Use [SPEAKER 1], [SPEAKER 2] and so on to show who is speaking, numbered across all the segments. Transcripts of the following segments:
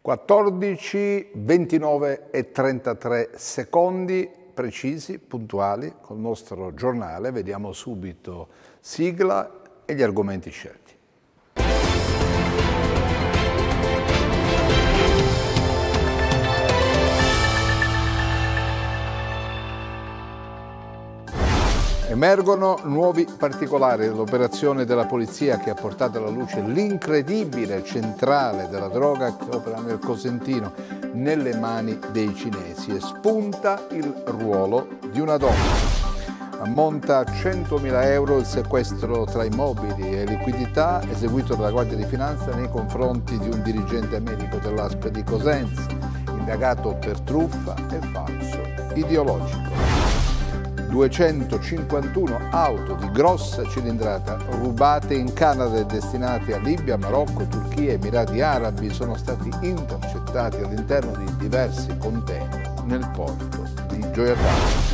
[SPEAKER 1] 14, 29 e 33 secondi precisi, puntuali, col nostro giornale. Vediamo subito sigla e gli argomenti scelti. Emergono nuovi particolari dell'operazione della polizia che ha portato alla luce l'incredibile centrale della droga che opera nel Cosentino nelle mani dei cinesi e spunta il ruolo di una donna. Ammonta a 100.000 euro il sequestro tra immobili e liquidità eseguito dalla Guardia di Finanza nei confronti di un dirigente medico dell'ASP di Cosenza, indagato per truffa e falso ideologico. 251 auto di grossa cilindrata rubate in Canada e destinate a Libia, Marocco, Turchia, e Emirati Arabi sono stati intercettati all'interno di diversi container nel porto di Gioia Gioiatano.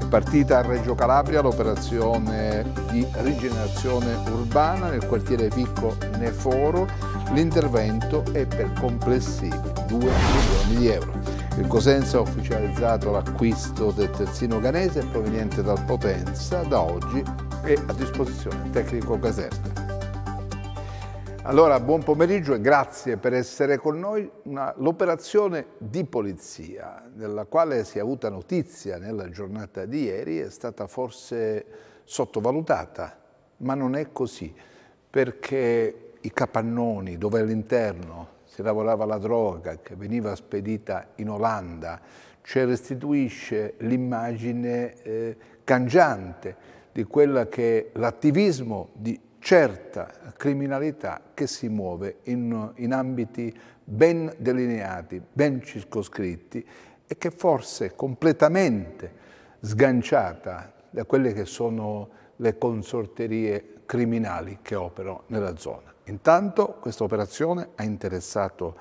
[SPEAKER 1] È partita a Reggio Calabria l'operazione di rigenerazione urbana nel quartiere Vico Neforo. L'intervento è per complessivi 2 milioni di euro. Il Cosenza ha ufficializzato l'acquisto del terzino ganese proveniente dal Potenza, da oggi è a disposizione il tecnico Caserta. Allora, buon pomeriggio e grazie per essere con noi. L'operazione di polizia, della quale si è avuta notizia nella giornata di ieri, è stata forse sottovalutata, ma non è così, perché i capannoni dove all'interno si lavorava la droga che veniva spedita in Olanda, ci restituisce l'immagine eh, cangiante di quella che è l'attivismo di certa criminalità che si muove in, in ambiti ben delineati, ben circoscritti e che forse completamente sganciata da quelle che sono le consorterie criminali che operano nella zona. Intanto questa operazione ha interessato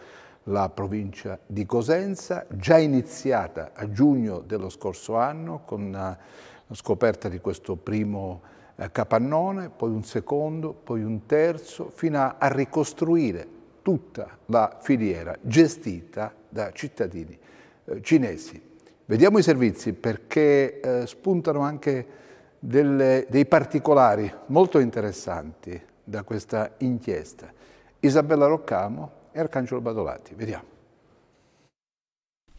[SPEAKER 1] la provincia di Cosenza, già iniziata a giugno dello scorso anno con eh, la scoperta di questo primo eh, capannone, poi un secondo, poi un terzo, fino a, ricostruire tutta la filiera gestita da cittadini eh, cinesi. Vediamo i servizi perché spuntano anche delle, dei particolari molto interessanti da questa inchiesta. Isabella Roccamo e Arcangelo Badolati. Vediamo.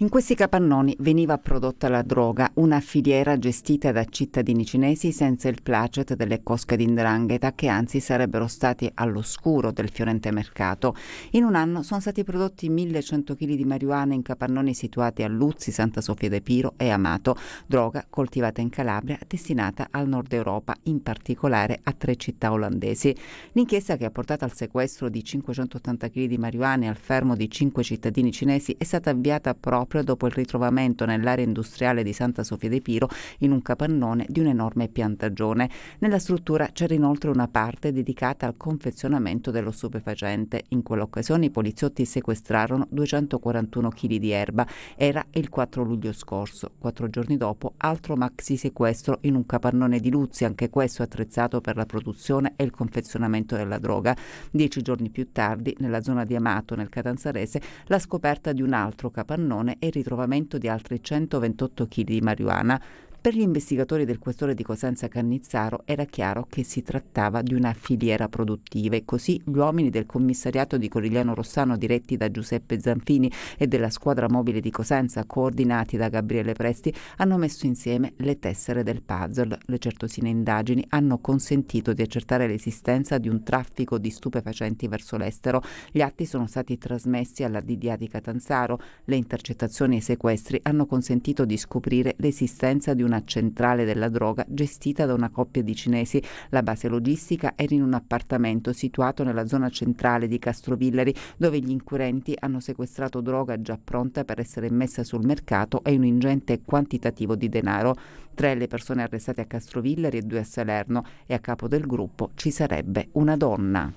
[SPEAKER 2] In questi capannoni veniva prodotta la droga, una filiera gestita da cittadini cinesi senza il placet delle cosche di Ndrangheta che anzi sarebbero stati all'oscuro del fiorente mercato. In un anno sono stati prodotti 1100 kg di marijuana in capannoni situati a Luzzi, Santa Sofia de Piro e Amato, droga coltivata in Calabria destinata al nord Europa, in particolare a tre città olandesi. L'inchiesta che ha portato al sequestro di 580 kg di marijuana e al fermo di cinque cittadini cinesi è stata avviata proprio proprio dopo il ritrovamento nell'area industriale di Santa Sofia de Piro in un capannone di un'enorme piantagione. Nella struttura c'era inoltre una parte dedicata al confezionamento dello stupefacente. In quell'occasione i poliziotti sequestrarono 241 kg di erba. Era il 4 luglio scorso. Quattro giorni dopo altro maxi sequestro in un capannone di Luzzi, anche questo attrezzato per la produzione e il confezionamento della droga. Dieci giorni più tardi, nella zona di Amato, nel Catanzarese, la scoperta di un altro capannone e il ritrovamento di altri 128 kg di marijuana per gli investigatori del questore di Cosenza Cannizzaro era chiaro che si trattava di una filiera produttiva e così gli uomini del commissariato di Corigliano Rossano diretti da Giuseppe Zanfini e della squadra mobile di Cosenza coordinati da Gabriele Presti hanno messo insieme le tessere del puzzle. Le certosine indagini hanno consentito di accertare l'esistenza di un traffico di stupefacenti verso l'estero. Gli atti sono stati trasmessi alla DDA di Catanzaro. Le intercettazioni e i sequestri hanno consentito di scoprire l'esistenza di un una centrale della droga gestita da una coppia di cinesi. La base logistica era in un appartamento situato nella zona centrale di Castrovillari, dove gli inquirenti hanno sequestrato droga già pronta per essere messa sul mercato e un ingente quantitativo di denaro. Tre le persone arrestate a Castrovillari e due a Salerno e a capo del gruppo ci sarebbe una donna.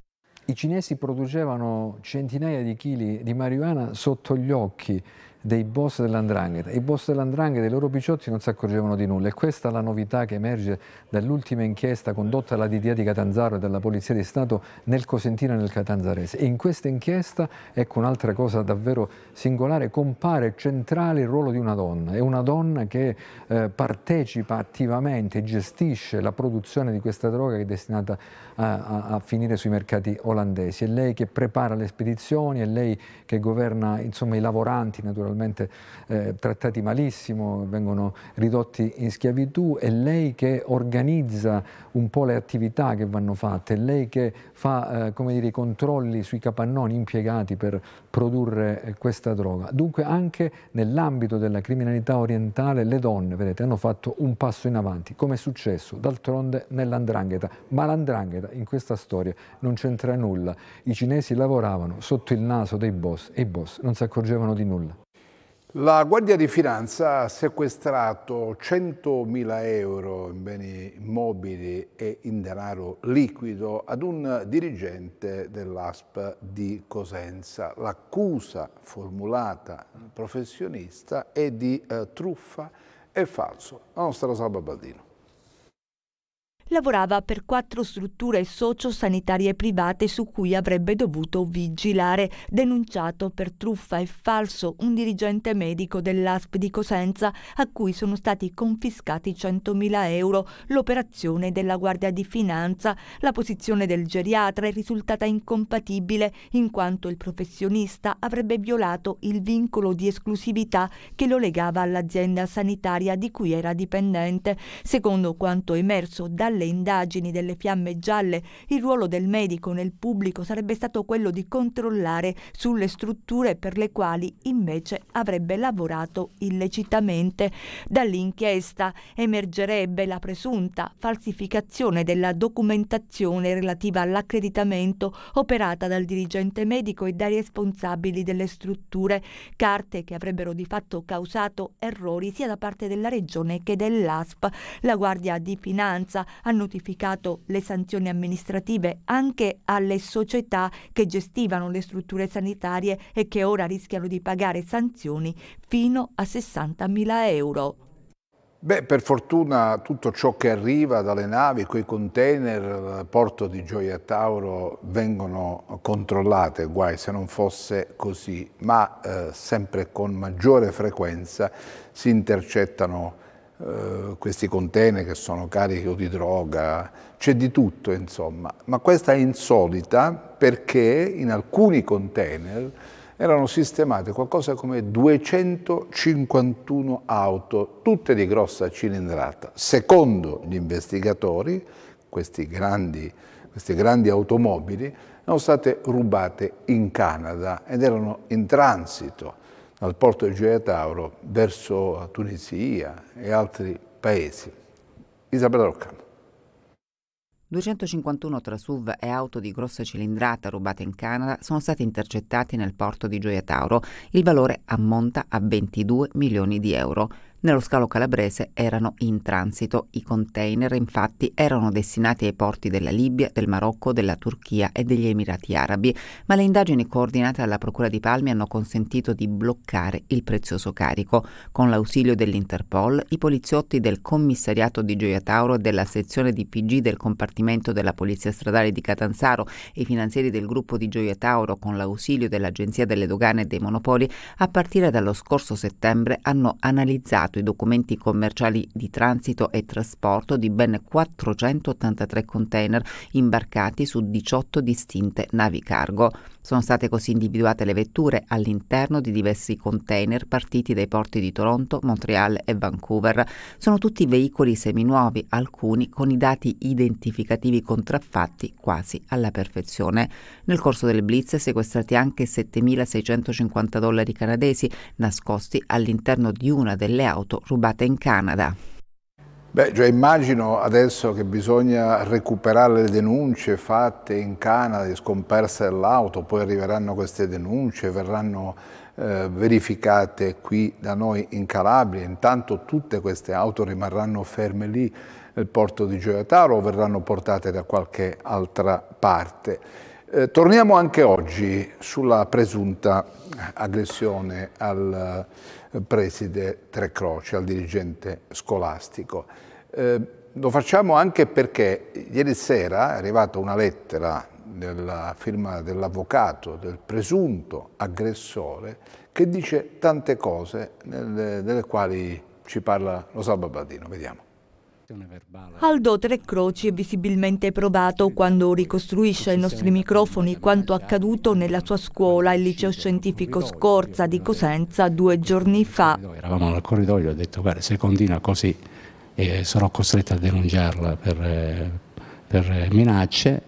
[SPEAKER 3] I cinesi producevano centinaia di chili di marijuana sotto gli occhi dei boss dell'andrangheta. I boss dell'andrangheta, e i loro picciotti non si accorgevano di nulla e questa è la novità che emerge dall'ultima inchiesta condotta dalla DDA di Catanzaro e dalla Polizia di Stato nel Cosentino e nel Catanzarese. E in questa inchiesta, ecco un'altra cosa davvero singolare, compare centrale il ruolo di una donna. È una donna che eh, partecipa attivamente, gestisce la produzione di questa droga che è destinata a, a, a finire sui mercati olandesi. È lei che prepara le spedizioni, è lei che governa insomma, i lavoranti naturalmente naturalmente eh, trattati malissimo, vengono ridotti in schiavitù, è lei che organizza un po' le attività che vanno fatte, è lei che fa eh, come dire, i controlli sui capannoni impiegati per produrre eh, questa droga. Dunque anche nell'ambito della criminalità orientale le donne vedete, hanno fatto un passo in avanti, come è successo d'altronde nell'andrangheta, ma l'andrangheta in questa storia non c'entra nulla, i cinesi lavoravano sotto il naso dei boss e i boss non si accorgevano di nulla.
[SPEAKER 1] La Guardia di Finanza ha sequestrato 100.000 euro in beni immobili e in denaro liquido ad un dirigente dell'ASP di Cosenza. L'accusa formulata al professionista è di eh, truffa e falso. La nostra Rosalba Baldino
[SPEAKER 4] lavorava per quattro strutture sociosanitarie private su cui avrebbe dovuto vigilare, denunciato per truffa e falso un dirigente medico dell'ASP di Cosenza a cui sono stati confiscati 100.000 euro, l'operazione della Guardia di Finanza, la posizione del geriatra è risultata incompatibile in quanto il professionista avrebbe violato il vincolo di esclusività che lo legava all'azienda sanitaria di cui era dipendente, secondo quanto emerso dalla alle indagini delle fiamme gialle, il ruolo del medico nel pubblico sarebbe stato quello di controllare sulle strutture per le quali invece avrebbe lavorato illecitamente. Dall'inchiesta emergerebbe la presunta falsificazione della documentazione relativa all'accreditamento operata dal dirigente medico e dai responsabili delle strutture, carte che avrebbero di fatto causato errori sia da parte della Regione che dell'ASP. La Guardia di Finanza ha notificato le sanzioni amministrative anche alle società che gestivano le strutture sanitarie e che ora rischiano di pagare sanzioni fino a 60.000 euro.
[SPEAKER 1] Beh, per fortuna tutto ciò che arriva dalle navi, quei container al porto di Gioia Tauro vengono controllate, guai se non fosse così, ma eh, sempre con maggiore frequenza si intercettano eh, questi container che sono carichi di droga, c'è di tutto insomma, ma questa è insolita perché in alcuni container erano sistemate qualcosa come 251 auto, tutte di grossa cilindrata. Secondo gli investigatori, grandi, queste grandi automobili erano state rubate in Canada ed erano in transito dal porto di Gioia Tauro verso Tunisia e
[SPEAKER 2] altri paesi. Isabella Rocca. 251 tra SUV e auto di grossa cilindrata rubate in Canada sono stati intercettati nel porto di Gioia Tauro. Il valore ammonta a 22 milioni di euro. Nello scalo calabrese erano in transito. I container infatti erano destinati ai porti della Libia, del Marocco, della Turchia e degli Emirati Arabi, ma le indagini coordinate dalla Procura di Palmi hanno consentito di bloccare il prezioso carico. Con l'ausilio dell'Interpol, i poliziotti del commissariato di Gioia Tauro e della sezione di PG del compartimento della Polizia Stradale di Catanzaro e i finanzieri del gruppo di Gioia Tauro con l'ausilio dell'Agenzia delle Dogane e dei Monopoli, a partire dallo scorso settembre hanno analizzato i documenti commerciali di transito e trasporto di ben 483 container imbarcati su 18 distinte navi cargo. Sono state così individuate le vetture all'interno di diversi container partiti dai porti di Toronto, Montreal e Vancouver. Sono tutti veicoli seminuovi, alcuni con i dati identificativi contraffatti quasi alla perfezione. Nel corso del blitz sequestrati anche 7.650 dollari canadesi nascosti all'interno di una delle auto rubate in Canada.
[SPEAKER 1] Beh, già immagino adesso che bisogna recuperare le denunce fatte in Canada di scomparsa dell'auto, poi arriveranno queste denunce, verranno eh, verificate qui da noi in Calabria, intanto tutte queste auto rimarranno ferme lì nel porto di Gioia Taro o verranno portate da qualche altra parte. Eh, torniamo anche oggi sulla presunta aggressione al eh, preside Tre Croce, al dirigente scolastico. Ehm, lo facciamo anche perché ieri sera è arrivata una lettera della firma dell'avvocato, del presunto aggressore, che dice tante cose nelle, delle quali ci parla lo Salva Badino. Vediamo.
[SPEAKER 4] Aldo Tre Croci è visibilmente provato quando ricostruisce ai nostri microfoni quanto accaduto nella sua scuola, il liceo scientifico Scorza di Cosenza, due giorni fa.
[SPEAKER 5] Eravamo al corridoio e ho detto, guarda, se continua così e sono costretto a denunciarla per, eh, per minacce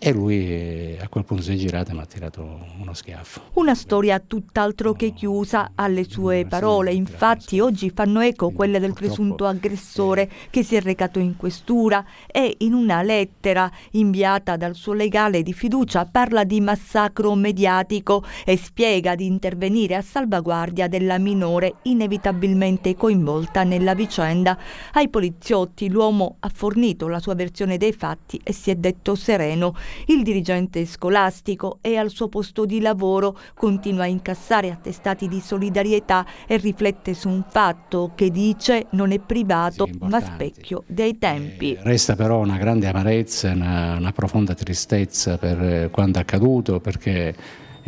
[SPEAKER 5] e lui eh, a quel punto si è girato e mi ha tirato uno schiaffo.
[SPEAKER 4] Una storia tutt'altro che chiusa alle sue parole, infatti oggi fanno eco quelle del presunto aggressore eh. che si è recato in questura e in una lettera inviata dal suo legale di fiducia parla di massacro mediatico e spiega di intervenire a salvaguardia della minore inevitabilmente coinvolta nella vicenda. Ai poliziotti l'uomo ha fornito la sua versione dei fatti e si è detto sereno il dirigente scolastico è al suo posto di lavoro, continua a incassare attestati di solidarietà e riflette su un fatto che dice non è privato sì, ma specchio dei tempi. Eh,
[SPEAKER 5] resta però una grande amarezza, una, una profonda tristezza per eh, quanto accaduto perché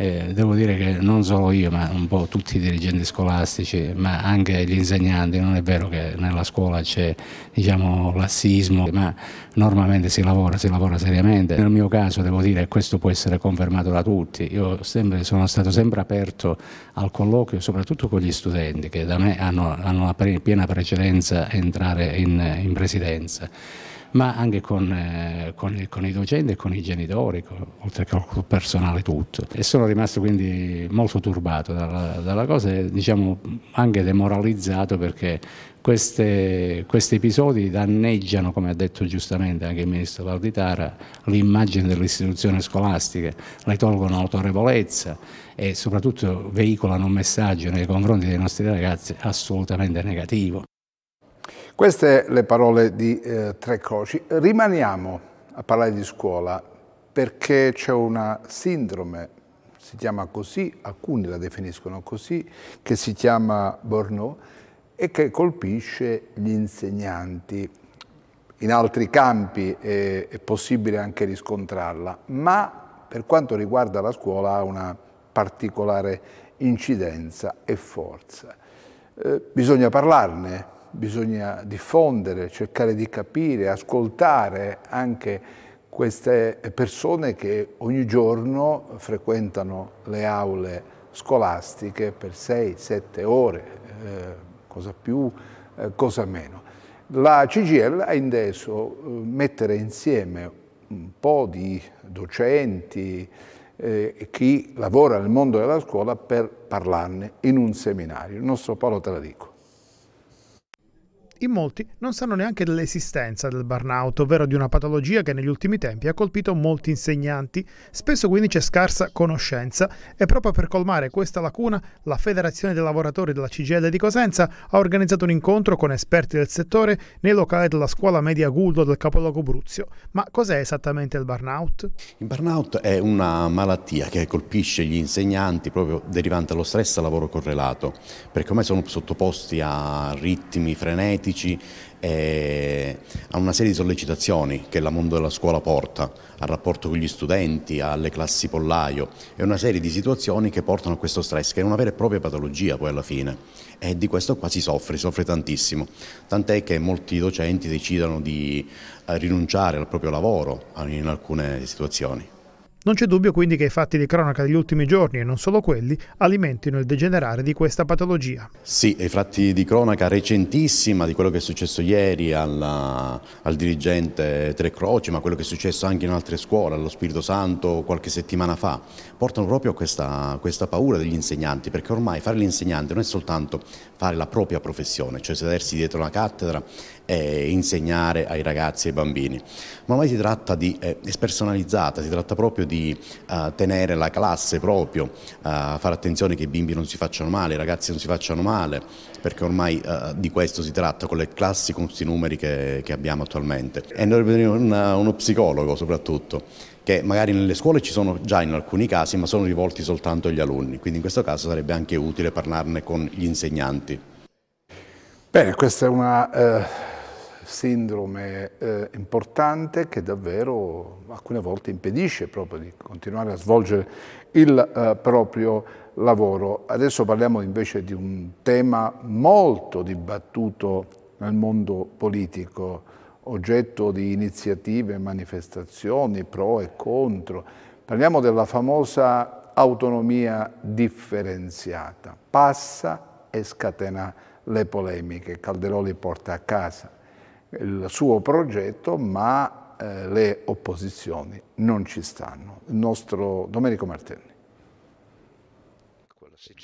[SPEAKER 5] eh, devo dire che non solo io, ma un po' tutti i dirigenti scolastici, ma anche gli insegnanti, non è vero che nella scuola c'è diciamo, lassismo, ma normalmente si lavora, si lavora seriamente. Nel mio caso devo dire che questo può essere confermato da tutti. Io sempre, sono stato sempre aperto al colloquio, soprattutto con gli studenti che da me hanno, hanno la piena precedenza a entrare in, in presidenza ma anche con, eh, con, con i docenti e con i genitori, con, oltre che con il personale tutto. E sono rimasto quindi molto turbato dalla, dalla cosa e diciamo anche demoralizzato perché queste, questi episodi danneggiano, come ha detto giustamente anche il ministro Valditara, l'immagine dell'istituzione scolastica, le tolgono autorevolezza e soprattutto veicolano un messaggio nei confronti dei nostri ragazzi assolutamente negativo.
[SPEAKER 1] Queste le parole di eh, croci. Rimaniamo a parlare di scuola perché c'è una sindrome, si chiama così, alcuni la definiscono così, che si chiama Borno e che colpisce gli insegnanti. In altri campi è, è possibile anche riscontrarla, ma per quanto riguarda la scuola ha una particolare incidenza e forza. Eh, bisogna parlarne, bisogna diffondere, cercare di capire, ascoltare anche queste persone che ogni giorno frequentano le aule scolastiche per 6-7 ore, eh, cosa più, eh, cosa meno. La CGL ha inteso eh, mettere insieme un po' di docenti, eh, chi lavora nel mondo della scuola per parlarne in un seminario. Il nostro Paolo te la dico
[SPEAKER 6] in molti non sanno neanche dell'esistenza del burnout, ovvero di una patologia che negli ultimi tempi ha colpito molti insegnanti. Spesso quindi c'è scarsa conoscenza e proprio per colmare questa lacuna la Federazione dei lavoratori della CGL di Cosenza ha organizzato un incontro con esperti del settore nei locali della scuola media Guldo del capoluogo Bruzio. Ma cos'è esattamente il burnout?
[SPEAKER 7] Il burnout è una malattia che colpisce gli insegnanti proprio derivante dallo stress lavoro correlato, perché come sono sottoposti a ritmi frenetici specifici eh, a una serie di sollecitazioni che il mondo della scuola porta al rapporto con gli studenti, alle classi pollaio e una serie di situazioni che portano a questo stress che è una vera e propria patologia poi alla fine e di questo qua si soffre, si soffre tantissimo, tant'è che molti docenti decidono di eh, rinunciare al proprio lavoro in alcune situazioni.
[SPEAKER 6] Non c'è dubbio quindi che i fatti di cronaca degli ultimi giorni, e non solo quelli, alimentino il degenerare di questa patologia.
[SPEAKER 7] Sì, i fatti di cronaca recentissima di quello che è successo ieri alla, al dirigente Tre Croci, ma quello che è successo anche in altre scuole, allo Spirito Santo qualche settimana fa, portano proprio a questa, questa paura degli insegnanti, perché ormai fare l'insegnante non è soltanto fare la propria professione, cioè sedersi dietro una cattedra e insegnare ai ragazzi e ai bambini, ma ormai si tratta di, eh, è spersonalizzata, si tratta proprio di di uh, tenere la classe proprio, uh, fare attenzione che i bimbi non si facciano male, i ragazzi non si facciano male, perché ormai uh, di questo si tratta con le classi, con questi numeri che, che abbiamo attualmente. E noi venire uno psicologo soprattutto, che magari nelle scuole ci sono già in alcuni casi, ma sono rivolti soltanto agli alunni, quindi in questo caso sarebbe anche utile parlarne con gli insegnanti.
[SPEAKER 1] Bene, questa è una... Eh sindrome eh, importante che davvero alcune volte impedisce proprio di continuare a svolgere il eh, proprio lavoro. Adesso parliamo invece di un tema molto dibattuto nel mondo politico, oggetto di iniziative, manifestazioni, pro e contro. Parliamo della famosa autonomia differenziata. Passa e scatena le polemiche. Calderoli porta a casa il suo progetto, ma eh, le opposizioni non ci stanno. Il nostro Domenico Martelli.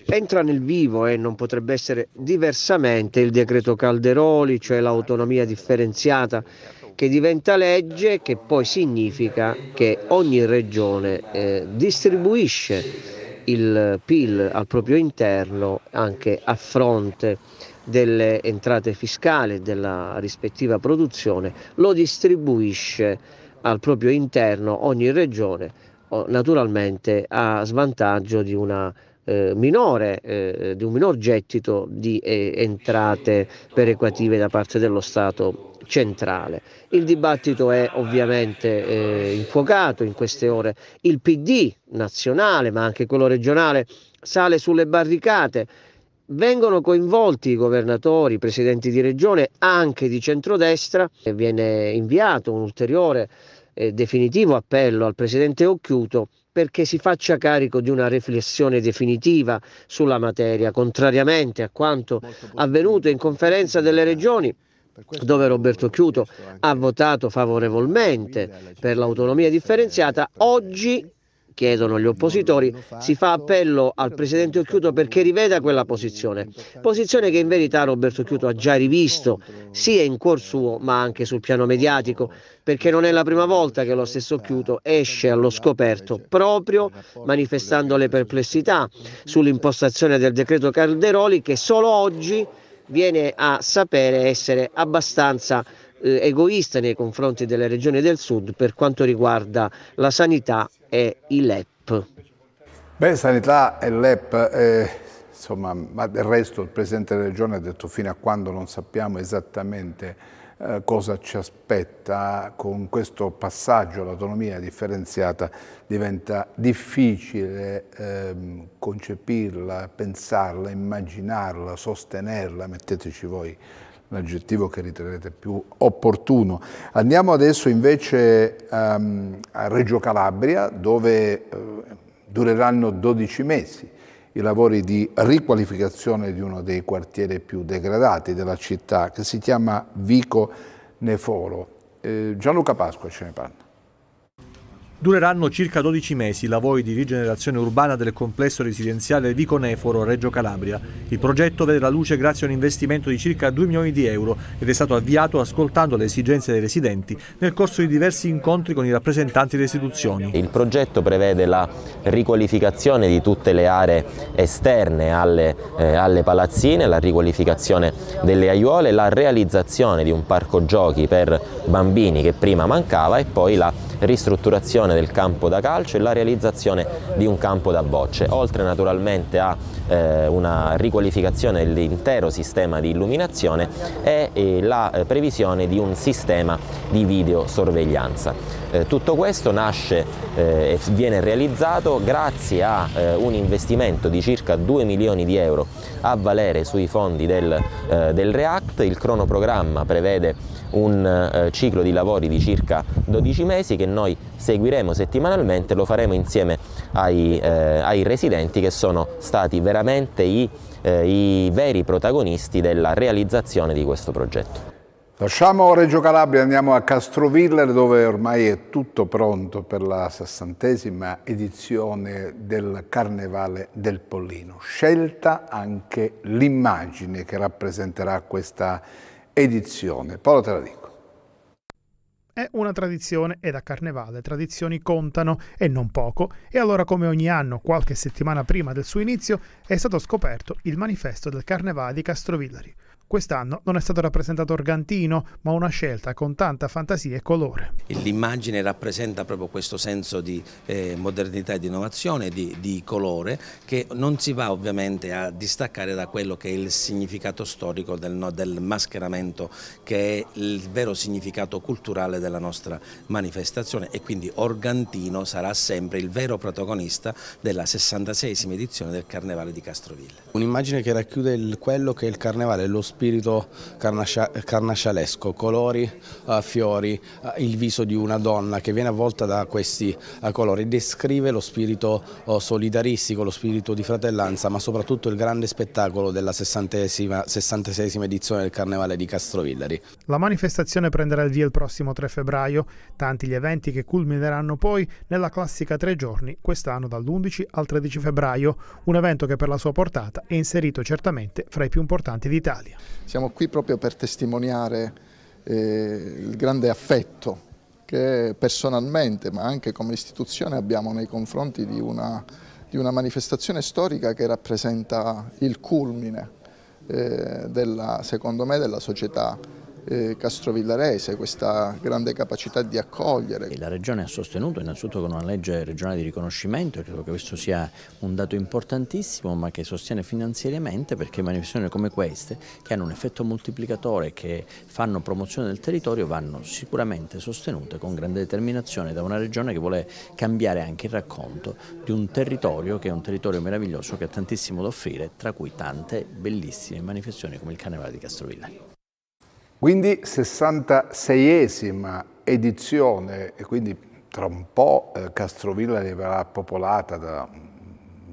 [SPEAKER 8] Entra nel vivo e eh, non potrebbe essere diversamente il decreto Calderoli, cioè l'autonomia differenziata che diventa legge che poi significa che ogni regione eh, distribuisce il PIL al proprio interno anche a fronte delle entrate fiscali della rispettiva produzione, lo distribuisce al proprio interno ogni regione, naturalmente a svantaggio di una eh, minore, eh, di un minor gettito di eh, entrate perequative da parte dello Stato centrale. Il dibattito è ovviamente eh, infuocato in queste ore. Il PD nazionale, ma anche quello regionale, sale sulle barricate vengono coinvolti i governatori, i presidenti di regione, anche di centrodestra, e viene inviato un ulteriore eh, definitivo appello al presidente Occhiuto perché si faccia carico di una riflessione definitiva sulla materia, contrariamente a quanto avvenuto in conferenza delle regioni dove Roberto Chiuto ha votato favorevolmente per l'autonomia differenziata, oggi chiedono gli oppositori, si fa appello al presidente Occhiuto perché riveda quella posizione. Posizione che in verità Roberto Occhiuto ha già rivisto, sia in cuor suo ma anche sul piano mediatico, perché non è la prima volta che lo stesso Occhiuto esce allo scoperto proprio manifestando le perplessità sull'impostazione del decreto Calderoli che solo oggi viene a sapere essere abbastanza eh, egoista nei confronti delle regioni del sud per quanto riguarda la sanità e i LEP.
[SPEAKER 1] Beh, sanità e LEP, eh, insomma, ma del resto il Presidente della Regione ha detto fino a quando non sappiamo esattamente eh, cosa ci aspetta con questo passaggio all'autonomia differenziata diventa difficile eh, concepirla, pensarla, immaginarla, sostenerla, metteteci voi l'aggettivo che riterrete più opportuno. Andiamo adesso invece um, a Reggio Calabria dove uh, dureranno 12 mesi i lavori di riqualificazione di uno dei quartieri più degradati della città che si chiama Vico Neforo. Eh, Gianluca Pasqua ce ne parla.
[SPEAKER 3] Dureranno circa 12 mesi i lavori di rigenerazione urbana del complesso residenziale Viconeforo, Reggio Calabria. Il progetto vede la luce grazie a un investimento di circa 2 milioni di euro ed è stato avviato ascoltando le esigenze dei residenti nel corso di diversi incontri con i rappresentanti delle istituzioni. Il
[SPEAKER 9] progetto prevede la riqualificazione di tutte le aree esterne alle, eh, alle palazzine, la riqualificazione delle aiuole, la realizzazione di un parco giochi per bambini che prima mancava e poi la ristrutturazione del campo da calcio e la realizzazione di un campo da bocce, oltre naturalmente a eh, una riqualificazione dell'intero sistema di illuminazione e eh, la eh, previsione di un sistema di videosorveglianza. Eh, tutto questo nasce eh, e viene realizzato grazie a eh, un investimento di circa 2 milioni di euro a valere sui fondi del, del REACT, il cronoprogramma prevede un eh, ciclo di lavori di circa 12 mesi che noi seguiremo settimanalmente, lo faremo insieme ai, eh, ai residenti che sono stati veramente i, eh, i veri protagonisti della realizzazione di questo progetto.
[SPEAKER 1] Lasciamo Reggio Calabria, andiamo a Castroviller dove ormai è tutto pronto per la sessantesima edizione del Carnevale del Pollino. Scelta anche l'immagine che rappresenterà questa edizione edizione. Paolo te la dico.
[SPEAKER 6] È una tradizione e da Carnevale tradizioni contano e non poco e allora come ogni anno, qualche settimana prima del suo inizio, è stato scoperto il manifesto del Carnevale di Castrovillari Quest'anno non è stato rappresentato Organtino, ma una scelta con tanta fantasia e colore.
[SPEAKER 8] L'immagine rappresenta proprio questo senso di eh, modernità e di innovazione, di, di, colore, che non si va ovviamente a distaccare da quello che è il significato storico del, no, del mascheramento, che è il vero significato culturale della nostra manifestazione e quindi Organtino sarà sempre il vero protagonista della 66esima edizione del Carnevale di Castroville.
[SPEAKER 6] Un'immagine che racchiude il, quello che è il Carnevale, lo spazio spirito carnascia, carnascialesco, colori, uh, fiori, uh, il viso di una donna che viene avvolta da questi uh, colori, descrive lo spirito oh, solidaristico, lo spirito di fratellanza, ma soprattutto il grande spettacolo della 66esima edizione del Carnevale di Castrovillari. La manifestazione prenderà il via il prossimo 3 febbraio, tanti gli eventi che culmineranno poi nella classica tre giorni, quest'anno dall'11 al 13 febbraio, un evento che per la sua portata è inserito certamente fra i più importanti d'Italia. Siamo qui proprio per testimoniare eh, il grande affetto che personalmente ma anche
[SPEAKER 1] come istituzione abbiamo nei confronti di una, di una manifestazione storica che rappresenta il culmine eh, della, secondo me della società
[SPEAKER 8] eh, Castrovillarese, questa grande capacità di accogliere. La Regione ha sostenuto innanzitutto con una legge regionale di riconoscimento, credo che questo sia un dato importantissimo ma che sostiene finanziariamente perché manifestazioni come queste che hanno un effetto moltiplicatore che fanno promozione del territorio vanno sicuramente sostenute con grande determinazione da una Regione che vuole cambiare anche il racconto di un territorio che è un territorio meraviglioso che ha tantissimo da offrire, tra cui tante bellissime manifestazioni come il Carnevale di Castrovillari.
[SPEAKER 1] Quindi 66esima edizione, e quindi tra un po' eh, Castrovilla arriverà popolata da,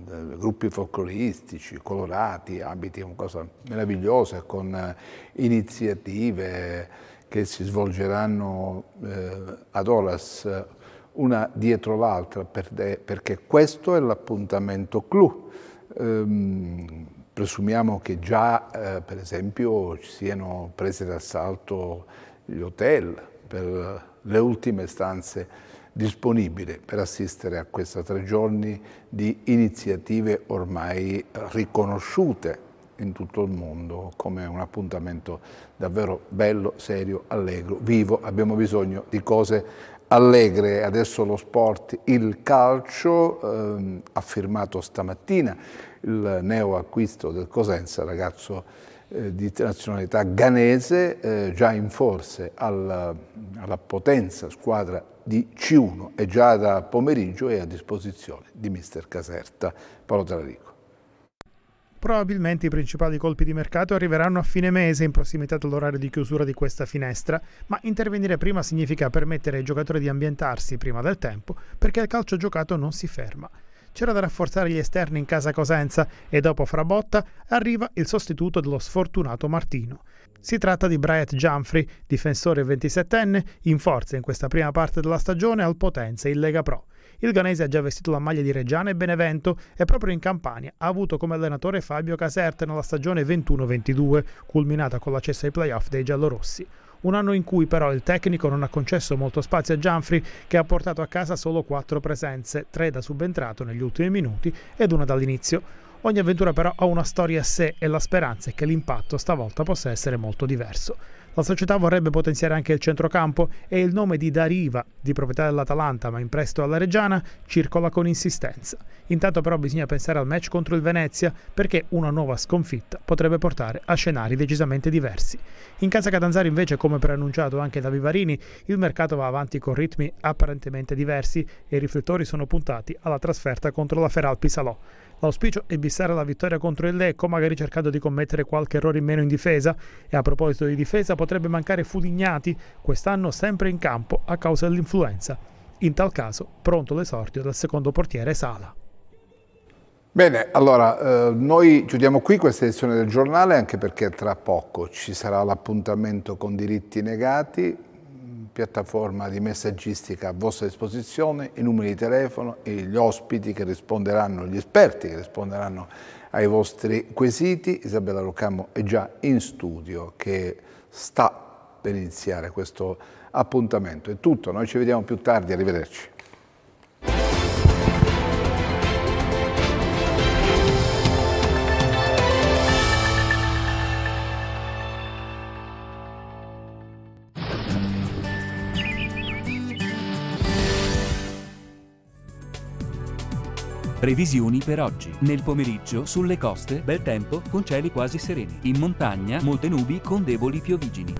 [SPEAKER 1] da gruppi folcloristici, colorati, abiti, una cosa meravigliosa, con eh, iniziative che si svolgeranno eh, ad Olas eh, una dietro l'altra, perché questo è l'appuntamento clou. Ehm, Presumiamo che già, eh, per esempio, ci siano prese d'assalto gli hotel per le ultime stanze disponibili per assistere a questi tre giorni di iniziative ormai riconosciute in tutto il mondo come un appuntamento davvero bello, serio, allegro, vivo. Abbiamo bisogno di cose allegre, adesso lo sport, il calcio, ehm, firmato stamattina il neo acquisto del Cosenza, ragazzo eh, di nazionalità ghanese, eh, già in forze alla, alla potenza squadra di C1 e già da pomeriggio è a disposizione di mister Caserta. Paolo Talarico.
[SPEAKER 6] Probabilmente i principali colpi di mercato arriveranno a fine mese in prossimità dell'orario di chiusura di questa finestra, ma intervenire prima significa permettere ai giocatori di ambientarsi prima del tempo perché il calcio giocato non si ferma. C'era da rafforzare gli esterni in casa Cosenza e dopo Frabotta arriva il sostituto dello sfortunato Martino. Si tratta di Bryant Gianfri, difensore 27enne, in forza in questa prima parte della stagione al Potenza in Lega Pro. Il Ganese ha già vestito la maglia di Reggiano e Benevento e proprio in Campania ha avuto come allenatore Fabio Caserta nella stagione 21-22, culminata con l'accesso ai playoff dei giallorossi. Un anno in cui però il tecnico non ha concesso molto spazio a Gianfri, che ha portato a casa solo quattro presenze, tre da subentrato negli ultimi minuti ed una dall'inizio. Ogni avventura però ha una storia a sé e la speranza è che l'impatto stavolta possa essere molto diverso. La società vorrebbe potenziare anche il centrocampo e il nome di Dariva, di proprietà dell'Atalanta ma in prestito alla Reggiana, circola con insistenza. Intanto però bisogna pensare al match contro il Venezia perché una nuova sconfitta potrebbe portare a scenari decisamente diversi. In casa Catanzaro invece, come preannunciato anche da Vivarini, il mercato va avanti con ritmi apparentemente diversi e i riflettori sono puntati alla trasferta contro la Feral Pisalò. L'auspicio è bissare la vittoria contro il Lecco, magari cercando di commettere qualche errore in meno in difesa. E a proposito di difesa, potrebbe mancare Fulignati, quest'anno sempre in campo a causa dell'influenza. In tal caso, pronto l'esordio dal secondo portiere Sala.
[SPEAKER 1] Bene, allora eh, noi chiudiamo qui questa edizione del giornale anche perché tra poco ci sarà l'appuntamento con diritti negati, piattaforma di messaggistica a vostra disposizione, i numeri di telefono e gli ospiti che risponderanno, gli esperti che risponderanno ai vostri quesiti. Isabella Roccamo è già in studio che sta per iniziare questo appuntamento. È tutto, noi ci vediamo più tardi, arrivederci.
[SPEAKER 3] Previsioni per oggi. Nel pomeriggio sulle coste, bel tempo, con cieli quasi sereni. In montagna, molte nubi con deboli piovigini.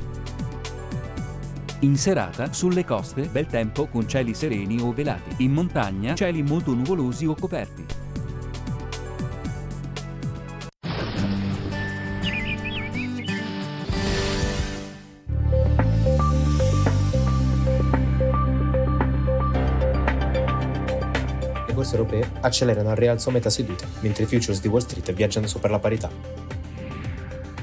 [SPEAKER 3] In serata, sulle coste, bel tempo con cieli sereni o velati. In montagna, cieli molto nuvolosi o coperti.
[SPEAKER 10] borse europee accelerano al rialzo a metà seduta, mentre i futures di Wall Street viaggiano sopra la parità.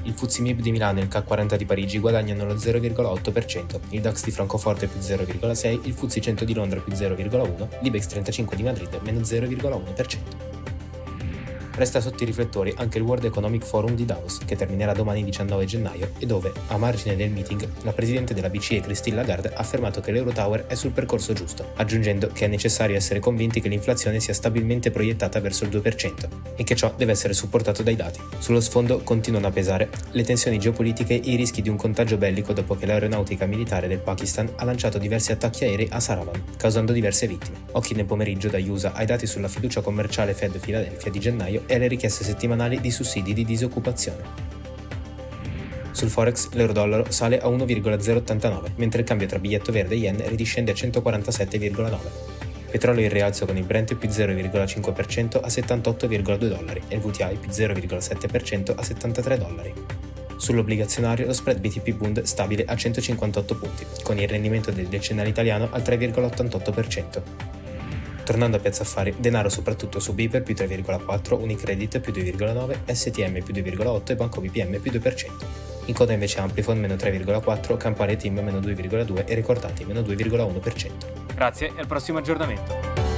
[SPEAKER 10] Il FTSE MIB di Milano e il CAC 40 di Parigi guadagnano lo 0,8%, il DAX di Francoforte più 0,6%, il FTSE 100 di Londra più 0,1%, l'IBEX 35 di Madrid meno 0,1%. Resta sotto i riflettori anche il World Economic Forum di Davos, che terminerà domani 19 gennaio e dove, a margine del meeting, la presidente della BCE Christine Lagarde ha affermato che l'Eurotower è sul percorso giusto, aggiungendo che è necessario essere convinti che l'inflazione sia stabilmente proiettata verso il 2% e che ciò deve essere supportato dai dati. Sullo sfondo continuano a pesare le tensioni geopolitiche e i rischi di un contagio bellico dopo che l'aeronautica militare del Pakistan ha lanciato diversi attacchi aerei a Saravan, causando diverse vittime. Occhi nel pomeriggio da USA ai dati sulla fiducia commerciale Fed Philadelphia di gennaio e alle richieste settimanali di sussidi di disoccupazione. Sul forex l'euro-dollaro sale a 1,089, mentre il cambio tra biglietto verde e yen ridiscende a 147,9. Petrolio in rialzo con il Brent più 0,5% a 78,2 dollari e il VTI più 0,7% a 73 dollari. Sull'obbligazionario lo spread BTP Bund stabile a 158 punti, con il rendimento del decennale italiano al 3,88%. Tornando a Piazza Affari, denaro soprattutto su Biper più 3,4, Unicredit più 2,9, STM più 2,8 e Banco BPM più 2%. In coda invece Amplifon meno 3,4, Campari Team meno 2,2 e Ricordati meno 2,1%. Grazie e al prossimo aggiornamento.